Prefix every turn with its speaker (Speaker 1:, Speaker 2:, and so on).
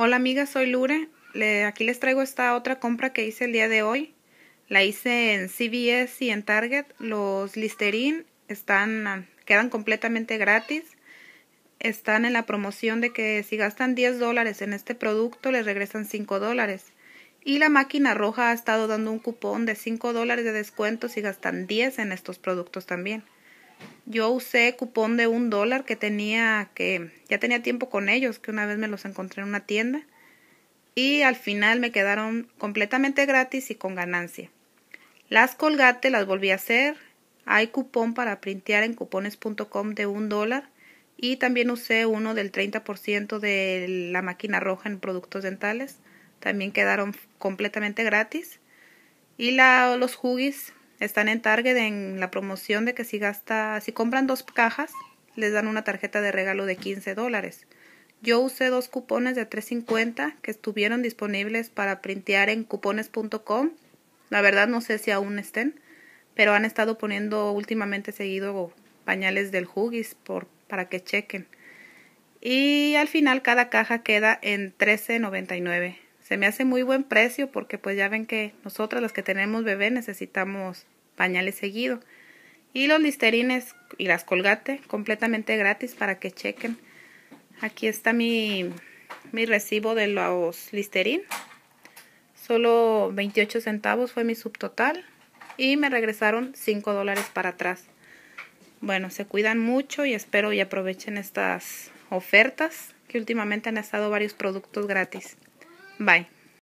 Speaker 1: Hola amigas, soy Lure. aquí les traigo esta otra compra que hice el día de hoy. La hice en CVS y en Target. Los Listerine están, quedan completamente gratis. Están en la promoción de que si gastan 10 dólares en este producto les regresan 5 dólares. Y la máquina roja ha estado dando un cupón de 5 dólares de descuento si gastan 10 en estos productos también. Yo usé cupón de un dólar que tenía, que ya tenía tiempo con ellos, que una vez me los encontré en una tienda. Y al final me quedaron completamente gratis y con ganancia. Las colgate las volví a hacer. Hay cupón para printear en cupones.com de un dólar. Y también usé uno del 30% de la máquina roja en productos dentales. También quedaron completamente gratis. Y la, los juguis están en Target en la promoción de que si gasta, si compran dos cajas, les dan una tarjeta de regalo de 15 dólares. Yo usé dos cupones de 3.50 que estuvieron disponibles para printear en cupones.com. La verdad no sé si aún estén, pero han estado poniendo últimamente seguido pañales del Huggies por, para que chequen. Y al final cada caja queda en 13.99. Se me hace muy buen precio porque pues ya ven que nosotras las que tenemos bebé necesitamos pañales seguido. Y los listerines y las colgate completamente gratis para que chequen. Aquí está mi, mi recibo de los listerines, Solo 28 centavos fue mi subtotal y me regresaron 5 dólares para atrás. Bueno, se cuidan mucho y espero y aprovechen estas ofertas que últimamente han estado varios productos gratis. Bye.